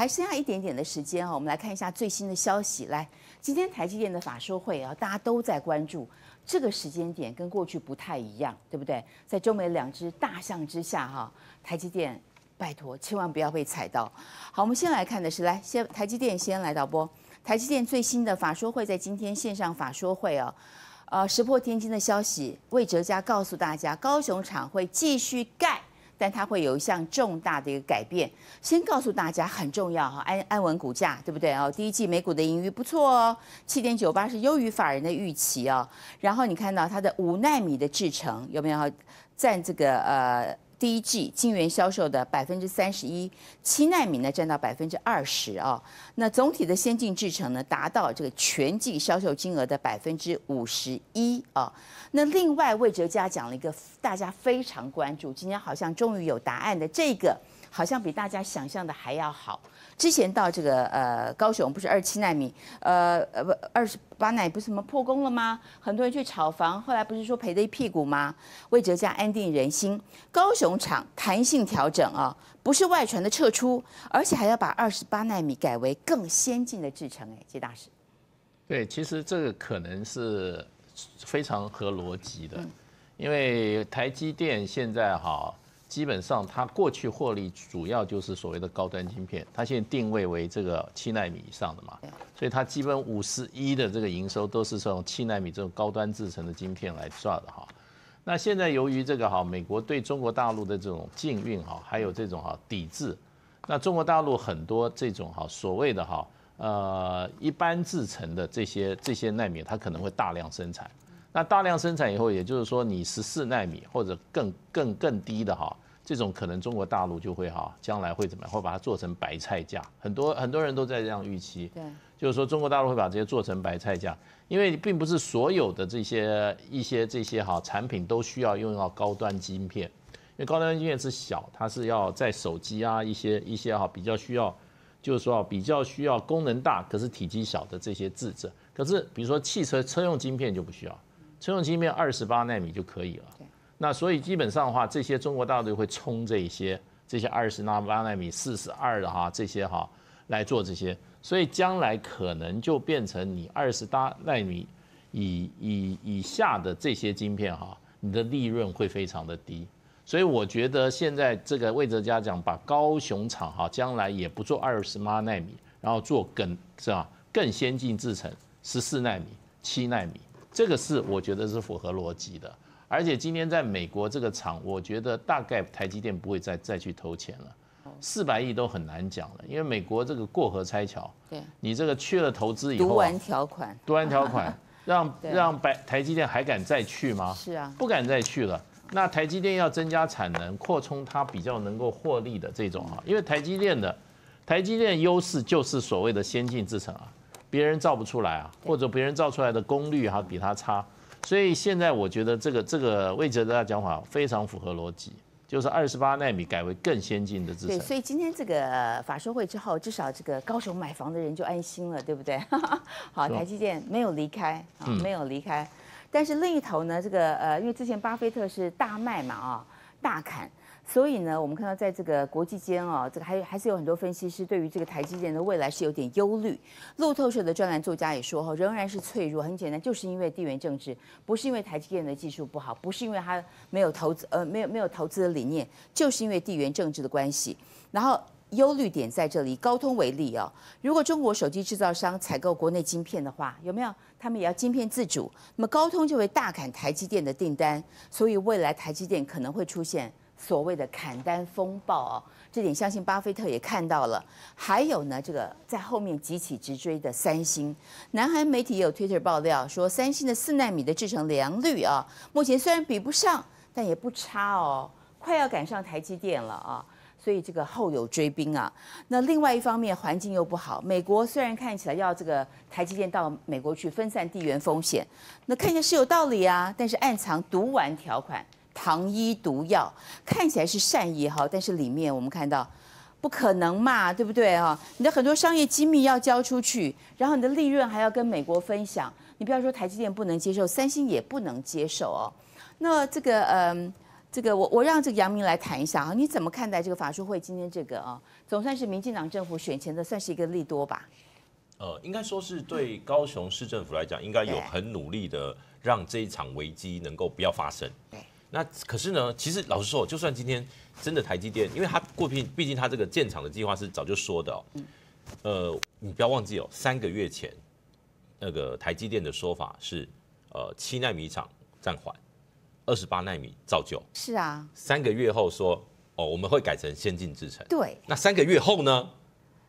还剩下一点点的时间哦，我们来看一下最新的消息。来，今天台积电的法说会啊，大家都在关注这个时间点，跟过去不太一样，对不对？在中美两只大象之下哈，台积电拜托千万不要被踩到。好，我们先来看的是，来先台积电先来导播，台积电最新的法说会在今天线上法说会哦，呃，石破天惊的消息，魏哲家告诉大家，高雄厂会继续盖。但它会有一项重大的一个改变，先告诉大家很重要哈，安安稳股价，对不对哦？第一季美股的盈余不错哦，七点九八是优于法人的预期啊。然后你看到它的五纳米的制程有没有？占这个呃。第一季晶圆销售的百分之三十一，七纳米呢占到百分之二十啊。那总体的先进制程呢，达到这个全季销售金额的百分之五十一啊。那另外，魏哲家讲了一个大家非常关注，今天好像终于有答案的这个。好像比大家想象的还要好。之前到这个呃高雄不是二七纳米，呃呃不二十八纳米不是什么破功了吗？很多人去炒房，后来不是说赔的一屁股吗？魏哲家安定人心，高雄厂弹性调整啊，不是外传的撤出，而且还要把二十八纳米改为更先进的制程哎，谢大师，对，其实这个可能是非常合逻辑的，因为台积电现在哈。基本上，它过去获利主要就是所谓的高端芯片，它现在定位为这个七纳米以上的嘛，所以它基本五十一的这个营收都是从七纳米这种高端制成的芯片来赚的哈。那现在由于这个哈，美国对中国大陆的这种禁运哈，还有这种哈抵制，那中国大陆很多这种哈所谓的哈呃一般制成的这些这些纳米，它可能会大量生产。那大量生产以后，也就是说，你十四纳米或者更更更低的哈，这种可能中国大陆就会哈，将来会怎么样？会把它做成白菜价？很多很多人都在这样预期，对，就是说中国大陆会把这些做成白菜价，因为并不是所有的这些一些这些哈产品都需要用到高端晶片，因为高端晶片是小，它是要在手机啊一些一些哈比较需要，就是说比较需要功能大可是体积小的这些制者。可是比如说汽车车用晶片就不需要。存用芯片二十八纳米就可以了。那所以基本上的话，这些中国大陆会冲这些这些二十纳八纳米、四十二的哈这些哈来做这些，所以将来可能就变成你二十八纳米以以以下的这些晶片哈，你的利润会非常的低。所以我觉得现在这个魏哲家讲把高雄厂哈将来也不做二十八纳米，然后做更是吧更先进制程十四纳米、七纳米。这个是我觉得是符合逻辑的，而且今天在美国这个厂，我觉得大概台积电不会再再去投钱了，四百亿都很难讲了，因为美国这个过河拆桥，对，你这个去了投资以后，读完条款，读完条款，让让白台积电还敢再去吗？是啊，不敢再去了。那台积电要增加产能，扩充它比较能够获利的这种啊，因为台积电的台积电优势就是所谓的先进制程啊。别人造不出来啊，或者别人造出来的功率还比它差，所以现在我觉得这个这个魏哲的大讲法非常符合逻辑，就是二十八纳米改为更先进的制程。对，所以今天这个法说会之后，至少这个高雄买房的人就安心了，对不对？好，台积电没有离开啊，没有离开。但是另一头呢，这个呃，因为之前巴菲特是大卖嘛啊，大砍。所以呢，我们看到在这个国际间啊，这个还还是有很多分析师对于这个台积电的未来是有点忧虑。路透社的专栏作家也说，哈，仍然是脆弱。很简单，就是因为地缘政治，不是因为台积电的技术不好，不是因为它没有投资，呃，没有没有投资的理念，就是因为地缘政治的关系。然后忧虑点在这里，高通为例哦，如果中国手机制造商采购国内晶片的话，有没有？他们也要晶片自主，那么高通就会大砍台积电的订单，所以未来台积电可能会出现。所谓的砍单风暴啊，这点相信巴菲特也看到了。还有呢，这个在后面急起直追的三星。南韩媒体也有推特爆料说，三星的四纳米的制成良率啊，目前虽然比不上，但也不差哦，快要赶上台积电了啊。所以这个后有追兵啊。那另外一方面，环境又不好。美国虽然看起来要这个台积电到美国去分散地缘风险，那看起来是有道理啊，但是暗藏毒丸条款。糖衣毒药看起来是善意哈，但是里面我们看到不可能嘛，对不对啊？你的很多商业机密要交出去，然后你的利润还要跟美国分享，你不要说台积电不能接受，三星也不能接受哦。那这个嗯，这个我我让这个杨明来谈一下啊，你怎么看待这个法术会今天这个啊？总算是民进党政府选前的算是一个利多吧？呃，应该说是对高雄市政府来讲，应该有很努力的让这一场危机能够不要发生。对。那可是呢？其实老实说，就算今天真的台积电，因为他过片，毕竟他这个建厂的计划是早就说的哦。嗯。呃，你不要忘记哦，三个月前那个台积电的说法是，呃，七纳米厂暂缓，二十八纳米造就。是啊。三个月后说，哦，我们会改成先进制程。对。那三个月后呢？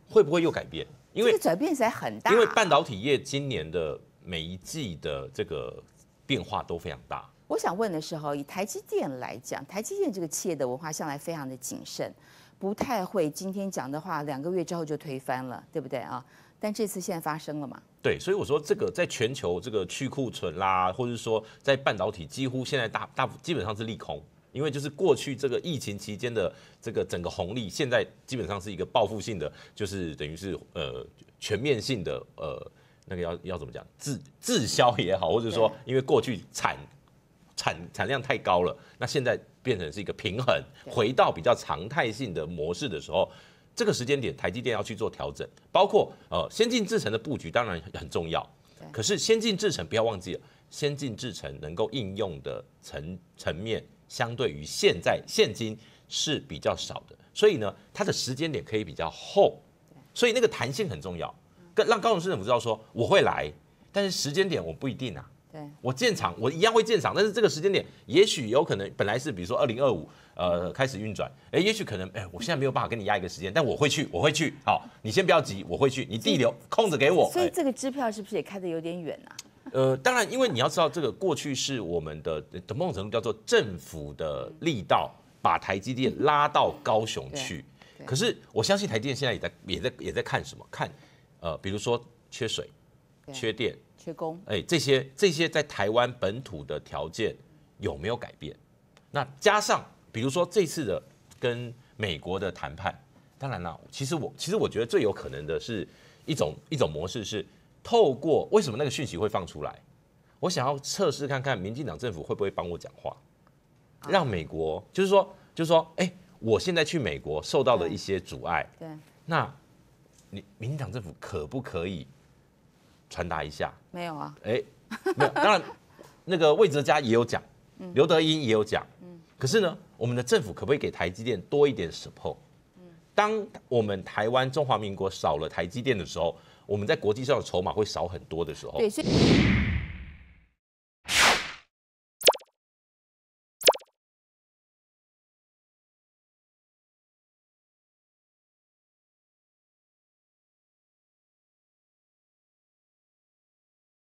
会不会又改变？因为转变起来很大。因为半导体业今年的每一季的这个变化都非常大。我想问的时候，以台积电来讲，台积电这个企业的文化向来非常的谨慎，不太会今天讲的话，两个月之后就推翻了，对不对啊？但这次现在发生了嘛？对，所以我说这个在全球这个去库存啦，或者说在半导体几乎现在大大基本上是利空，因为就是过去这个疫情期间的这个整个红利，现在基本上是一个报复性的，就是等于是呃全面性的呃那个要要怎么讲滞滞销也好，或者说因为过去产产产量太高了，那现在变成是一个平衡，回到比较常态性的模式的时候，这个时间点台积电要去做调整，包括呃先进制程的布局当然很重要，可是先进制程不要忘记了，先进制程能够应用的层层面相对于现在现今是比较少的，所以呢，它的时间点可以比较厚，所以那个弹性很重要，跟让高雄市政府知道说我会来，但是时间点我不一定啊。对，我建厂，我一样会建厂，但是这个时间点，也许有可能，本来是比如说二零二五，呃，开始运转，哎，也许可能，哎，我现在没有办法跟你压一个时间，但我会去，我会去，好，你先不要急，我会去，你地留空着给我。所以这个支票是不是也开的有点远啊？呃，当然，因为你要知道，这个过去是我们的的梦程叫做政府的力道，把台积电拉到高雄去。可是我相信台积电现在也在也在也在看什么？看，呃，比如说缺水，缺电。缺工，哎，这些这些在台湾本土的条件有没有改变？那加上，比如说这次的跟美国的谈判，当然了，其实我其实我觉得最有可能的是一种一种模式是透过为什么那个讯息会放出来？我想要测试看看民进党政府会不会帮我讲话，让美国就是说就是说，哎，我现在去美国受到的一些阻碍，对，那你民进党政府可不可以？传达一下，没有啊？哎，没有。当然，那个魏哲家也有讲，刘德英也有讲。嗯，可是呢，我们的政府可不可以给台积电多一点 support？当我们台湾中华民国少了台积电的时候，我们在国际上的筹码会少很多的时候。对。